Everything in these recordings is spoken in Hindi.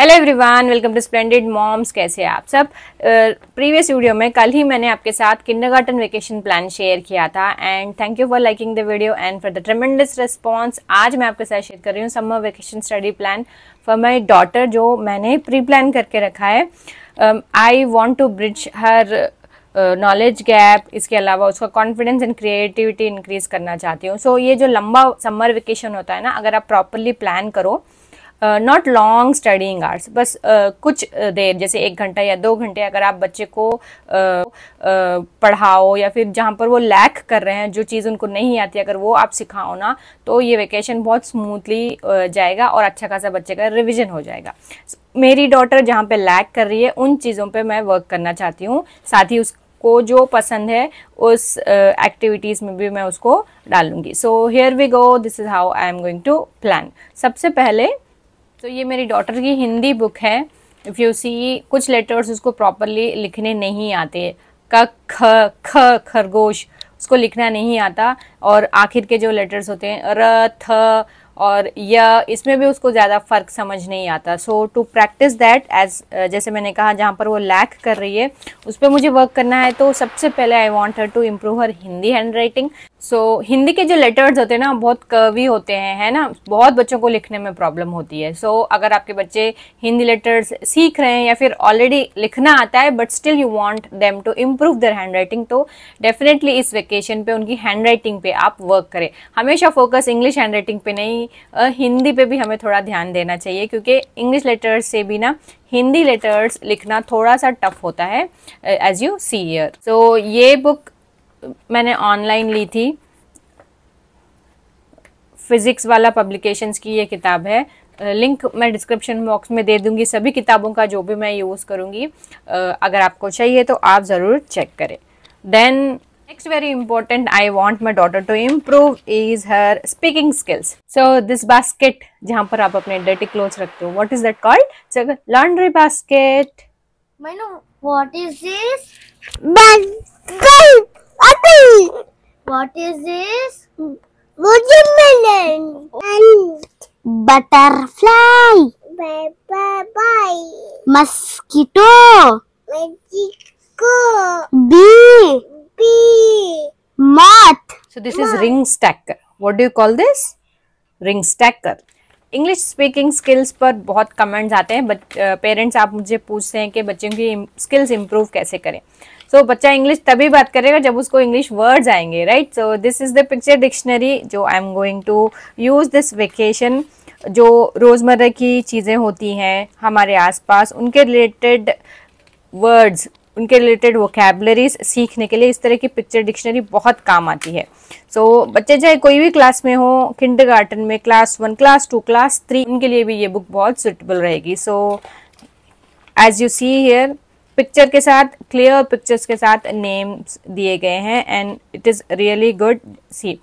Hello everyone welcome to splendid moms कैसे आप सब प्रीवियस वीडियो में कल ही मैंने आपके साथ किंडरगार्टन वेकेशन प्लान शेयर किया था and thank you for liking the video and for the tremendous response आज मैं आपके साथ शेयर कर रही हूँ summer vacation study plan for my daughter जो मैंने प्री प्लान करके रखा है I want to bridge her knowledge gap इसके अलावा उसका कॉन्फिडेंस एंड क्रिएटिविटी इंक्रीज करना चाहती हूँ सो so, ये जो लंबा समर वेकेशन होता है ना अगर आप प्रॉपरली प्लान करो नॉट लॉन्ग स्टडिंग आवर्स बस uh, कुछ uh, देर जैसे एक घंटा या दो घंटे अगर आप बच्चे को uh, uh, पढ़ाओ या फिर जहाँ पर वो लैक कर रहे हैं जो चीज़ उनको नहीं आती अगर वो आप सिखाओ ना तो ये वेकेशन बहुत स्मूथली uh, जाएगा और अच्छा खासा बच्चे का रिविज़न हो जाएगा मेरी डॉटर जहाँ पर लैक कर रही है उन चीज़ों पर मैं वर्क करना चाहती हूँ साथ ही उस को जो पसंद है उस एक्टिविटीज़ uh, में भी मैं उसको डालूंगी so here we go this is how I am going to plan सबसे पहले तो ये मेरी डॉटर की हिंदी बुक है इफ़ यू सी कुछ लेटर्स उसको प्रॉपरली लिखने नहीं आते क ख ख खरगोश उसको लिखना नहीं आता और आखिर के जो लेटर्स होते हैं र थ और य इसमें भी उसको ज़्यादा फ़र्क समझ नहीं आता so to practice that as जैसे मैंने कहा जहाँ पर वो लैक कर रही है उस पर मुझे वर्क करना है तो सबसे पहले I want her to improve her Hindi handwriting so so, Hindi के जो लेटर्स होते हैं ना बहुत कर्वी होते हैं है ना बहुत बच्चों को लिखने में प्रॉब्लम होती है सो so, अगर आपके बच्चे हिंदी लेटर्स सीख रहे हैं या फिर ऑलरेडी लिखना आता है but still you want them to improve their handwriting तो डेफिनेटली इस वेकेशन पे उनकी हैंड राइटिंग पे आप वर्क करें हमेशा फोकस इंग्लिश हैंड राइटिंग पे नहीं हिंदी पे भी हमें थोड़ा ध्यान देना चाहिए क्योंकि इंग्लिश लेटर्स से भी ना हिंदी लेटर्स लिखना थोड़ा सा टफ होता है as you C year so ये बुक मैंने ऑनलाइन ली थी फिजिक्स वाला पब्लिकेशंस की ये किताब है लिंक मैं डिस्क्रिप्शन बॉक्स में दे दूंगी सभी किताबों का जो भी मैं यूज़ करूंगी अगर आपको चाहिए तो आप ज़रूर चेक करें then next very important I want my daughter to improve is her speaking skills so this basket जहाँ पर आप अपने डर्टी क्लोथ रखते हो what is that called laundry basket मैनू what is this What? What is this? Watermelon and butterfly. Bye bye bye. Mosquito. Mosquito. Bee. Bee. Moth. So this Moth. is ring stacker. What do you call this? Ring stacker. English speaking skills पर बहुत कमेंट्स आते हैं बट पेरेंट्स uh, आप मुझे पूछते हैं कि बच्चों की स्किल्स इम्प्रूव कैसे करें सो so, बच्चा इंग्लिश तभी बात करेगा जब उसको इंग्लिश वर्ड्स आएंगे right so this is the picture dictionary जो I am going to use this vacation जो रोज़मर्रा की चीज़ें होती हैं हमारे आसपास उनके रिलेटेड वर्ड्स उनके रिलेटेड वोकेबलरीज सीखने के लिए इस तरह की पिक्चर डिक्शनरी बहुत काम आती है सो so, बच्चे चाहे कोई भी क्लास में हो किंडर में class one class two class three उनके लिए भी ये बुक बहुत सुटेबल रहेगी so as you see here picture के साथ क्लियर पिक्चर्स के साथ नेम्स दिए गए हैं and it is really good see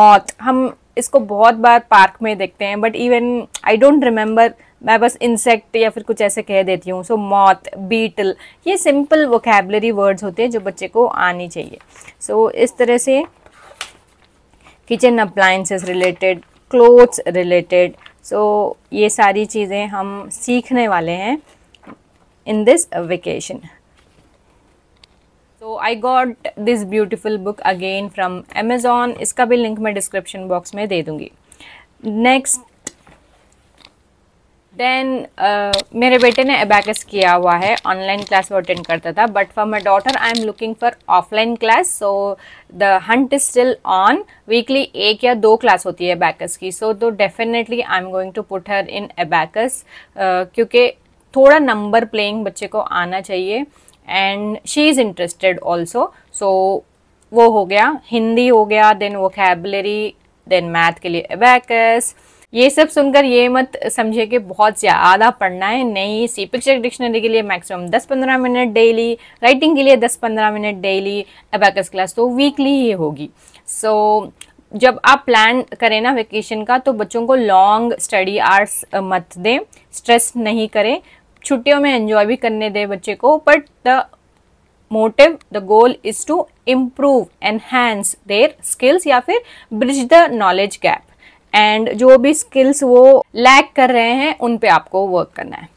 moth हम इसको बहुत बार पार्क में देखते हैं but even I don't remember मैं बस इंसेक्ट या फिर कुछ ऐसे कह देती हूँ सो मौत बीटल ये सिंपल वोकेबलरी वर्ड्स होते हैं जो बच्चे को आनी चाहिए सो so, इस तरह से kitchen appliances related clothes related so ये सारी चीज़ें हम सीखने वाले हैं इन दिस वेकेशन तो I got this beautiful book again from Amazon इसका भी लिंक मैं डिस्क्रिप्शन बॉक्स में दे दूंगी नेक्स्ट देन uh, मेरे बेटे ने एबैकस किया हुआ है ऑनलाइन क्लास वो अटेंड करता था but for my daughter I am looking for offline class so the hunt is still on weekly एक या दो क्लास होती है एबैकस की सो तो definitely I am going to put her in abacus क्योंकि थोड़ा नंबर प्लेइंग बच्चे को आना चाहिए and she is interested also so वो हो गया हिंदी हो गया देन वो कैबलरी देन मैथ के लिए अबैकस ये सब सुनकर ये मत समझे कि बहुत ज़्यादा पढ़ना है नहीं सी पिक्चर डिक्शनरी के लिए मैक्सिमम 10-15 मिनट डेली राइटिंग के लिए 10-15 मिनट डेली अबैकस क्लास तो वीकली ही होगी सो so, जब आप प्लान करें ना वेकेशन का तो बच्चों को लॉन्ग स्टडी आर्स मत दें स्ट्रेस नहीं करें छुट्टियों में एंजॉय भी करने दे बच्चे को but the motive the goal is to improve enhance their skills या फिर bridge the knowledge gap and जो भी स्किल्स वो लैक कर रहे हैं उन पे आपको वर्क करना है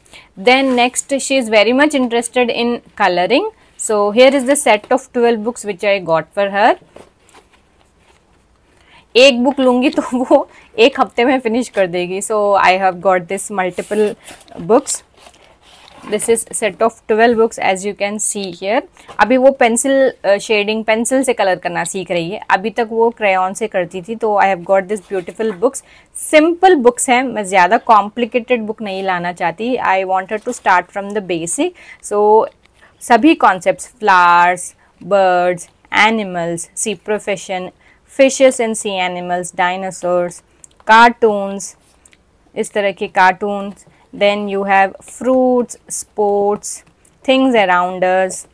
then next she is very much interested in colouring so here is the set of twelve books which I got for her एक बुक लूंगी तो वो एक हफ्ते में फिनिश कर देगी so I have got this multiple books this is set of twelve books as you can see here अभी वो पेंसिल शेडिंग पेंसिल से कलर करना सीख रही है अभी तक वो क्रेन से करती थी तो I have got this beautiful books simple books हैं मैं ज़्यादा कॉम्प्लिकेटेड बुक नहीं लाना चाहती I wanted to start from the basic so सभी concept flowers birds animals sea profession fishes and sea animals dinosaurs cartoons इस तरह के cartoons then you have fruits sports things around us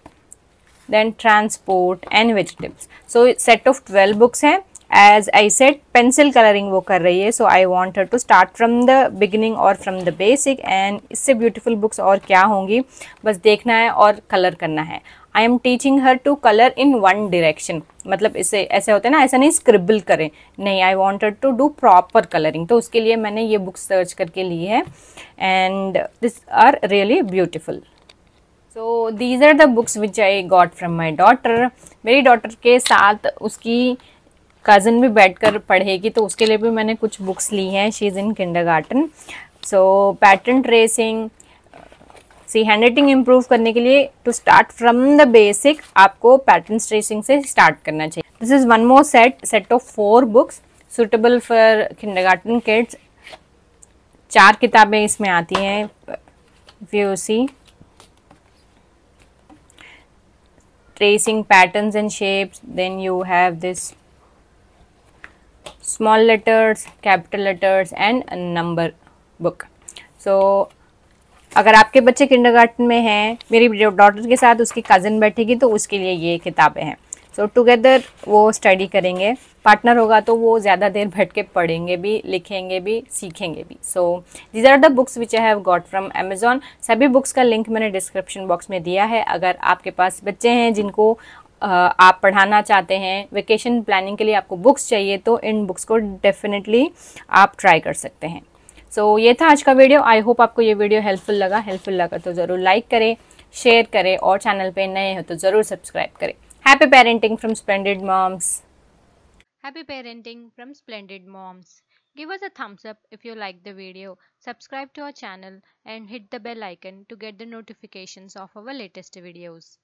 then transport and vegetables so set of 12 books hai as i said pencil coloring wo kar rahi hai so i want her to start from the beginning or from the basic and isse beautiful books aur kya hongi bas dekhna hai aur color karna hai I am teaching her to colour in one direction मतलब इसे ऐसे होते हैं ना ऐसा नहीं स्क्रिबल करें नहीं I wanted to do proper colouring तो उसके लिए मैंने ये बुक सर्च करके ली है and this are really beautiful so these are the books which I got from my daughter मेरी डॉटर के साथ उसकी कज़न भी बैठकर पढ़ेगी तो उसके लिए भी मैंने कुछ बुक्स ली हैं she is in kindergarten so pattern tracing see handwriting improve करने के लिए to start from the basic आपको पैटर्न स्ट्रेचिंग से स्टार्ट करना चाहिए this is one more set set of four books suitable for kindergarten kids चार किताबें इसमें आती हैं we tracing patterns and shapes then you have this small letters capital letters and a number book so अगर आपके बच्चे किंडरगार्टन में हैं मेरी डॉटर के साथ उसकी कज़न बैठेगी तो उसके लिए ये किताबें हैं सो so, टुगेदर वो स्टडी करेंगे पार्टनर होगा तो वो ज़्यादा देर बैठ के पढ़ेंगे भी लिखेंगे भी सीखेंगे भी so these are the books which I have got from Amazon सभी बुक्स का लिंक मैंने डिस्क्रिप्शन बॉक्स में दिया है अगर आपके पास बच्चे हैं जिनको आप पढ़ाना चाहते हैं वेकेशन प्लानिंग के लिए आपको बुक्स चाहिए तो इन बुक्स को डेफिनेटली आप ट्राई कर सकते हैं सो so, ये था आज का वीडियो आई होप आपको ये वीडियो हेल्पफुल लगा हेल्पफुल लगा तो ज़रूर लाइक करें शेयर करें और चैनल पे नए हो तो ज़रूर सब्सक्राइब करें happy parenting from splendid moms happy parenting from splendid moms give us a thumbs up if you like the video subscribe to our channel and hit the bell icon to get the notifications of our latest videos